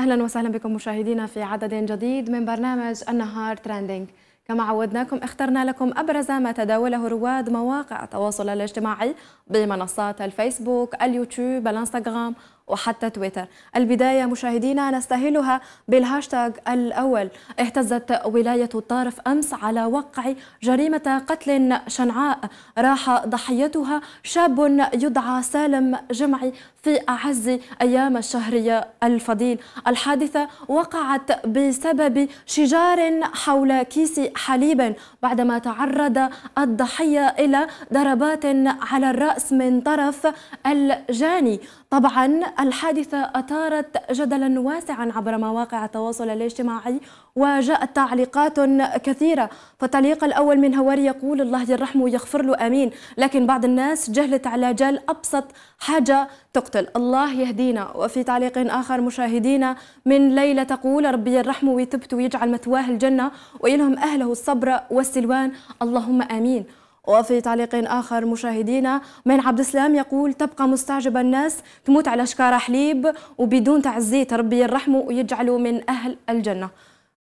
اهلا وسهلا بكم مشاهدينا في عدد جديد من برنامج النهار ترندينج كما عودناكم اخترنا لكم ابرز ما تداوله رواد مواقع التواصل الاجتماعي بمنصات الفيسبوك اليوتيوب الانستغرام وحتى تويتر البداية مشاهدينا نستهلها بالهاشتاج الأول اهتزت ولاية الطارف أمس على وقع جريمة قتل شنعاء راح ضحيتها شاب يدعى سالم جمعي في أعز أيام الشهرية الفضيل الحادثة وقعت بسبب شجار حول كيس حليب بعدما تعرض الضحية إلى ضربات على الرأس من طرف الجاني طبعا الحادثة أثارت جدلا واسعا عبر مواقع التواصل الاجتماعي وجاءت تعليقات كثيرة فالتعليق الأول من هواري يقول الله يرحمه يغفر له أمين لكن بعض الناس جهلت على جال أبسط حاجة تقتل الله يهدينا وفي تعليق آخر مشاهدينا من ليلى تقول ربي يرحمه ويثبت ويجعل مثواه الجنة ويلهم أهله الصبر والسلوان اللهم آمين وفي تعليق آخر مشاهدينا من عبد السلام يقول تبقى مستعجب الناس تموت على شكارة حليب وبدون تعزيت ربي يرحمه ويجعله من أهل الجنة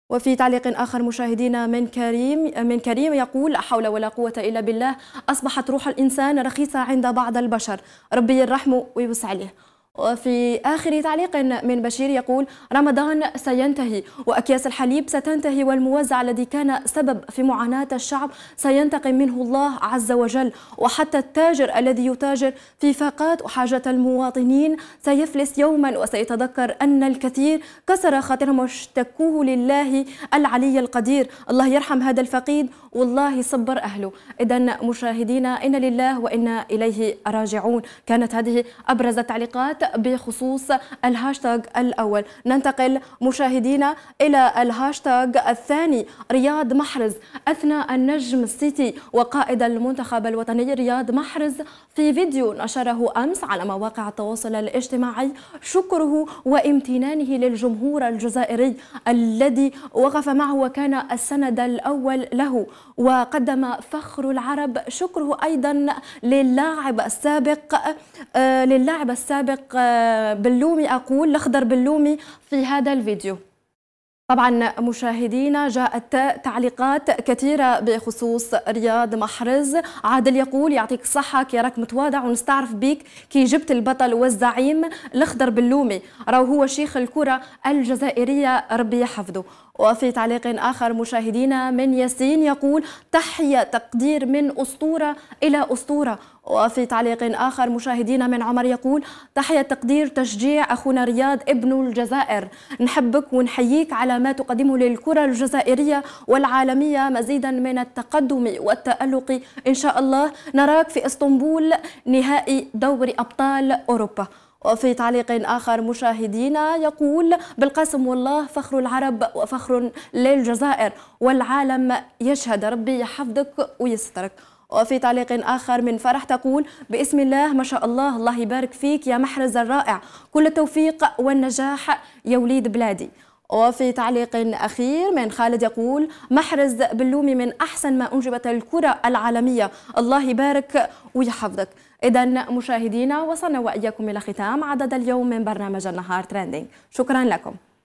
وفي تعليق آخر مشاهدينا من كريم من كريم يقول لا حول ولا قوة إلا بالله أصبحت روح الإنسان رخيصة عند بعض البشر ربي يرحمه ويوسع عليه وفي آخر تعليق من بشير يقول رمضان سينتهي وأكياس الحليب ستنتهي والموزع الذي كان سبب في معاناة الشعب سينتقم منه الله عز وجل وحتى التاجر الذي يتاجر في فاقات وحاجة المواطنين سيفلس يوما وسيتذكر أن الكثير كسر خاطرهم واشتكوه لله العلي القدير الله يرحم هذا الفقيد والله صبر أهله إذا مشاهدينا إن لله وإنا إليه راجعون كانت هذه أبرز التعليقات بخصوص الهاشتاج الأول ننتقل مشاهدينا إلى الهاشتاج الثاني رياض محرز أثناء النجم السيتي وقائد المنتخب الوطني رياض محرز في فيديو نشره أمس على مواقع التواصل الاجتماعي شكره وامتنانه للجمهور الجزائري الذي وقف معه وكان السند الأول له وقدم فخر العرب شكره أيضا للاعب السابق آه، للاعب السابق آه، بلومي أقول الأخضر بلومي في هذا الفيديو طبعا مشاهدينا جاءت تعليقات كثيره بخصوص رياض محرز عادل يقول يعطيك الصحه كي راك متواضع ونستعرف بيك كي جبت البطل والزعيم الاخضر باللومي راهو هو شيخ الكره الجزائريه ربي يحفظه وفي تعليق آخر مشاهدينا من ياسين يقول تحية تقدير من أسطورة إلى أسطورة وفي تعليق آخر مشاهدينا من عمر يقول تحية تقدير تشجيع أخونا رياض ابن الجزائر نحبك ونحييك على ما تقدمه للكرة الجزائرية والعالمية مزيدا من التقدم والتألق إن شاء الله نراك في اسطنبول نهائي دوري أبطال أوروبا وفي تعليق آخر مشاهدينا يقول بالقاسم والله فخر العرب وفخر للجزائر والعالم يشهد ربي يحفظك ويسترك وفي تعليق آخر من فرح تقول باسم الله ما شاء الله الله يبارك فيك يا محرز الرائع كل التوفيق والنجاح يا وليد بلادي وفي تعليق أخير من خالد يقول محرز بلومي من أحسن ما أنجبت الكرة العالمية الله يبارك ويحفظك إذا مشاهدينا وصلنا وإياكم إلى ختام عدد اليوم من برنامج النهار تريندينج شكرا لكم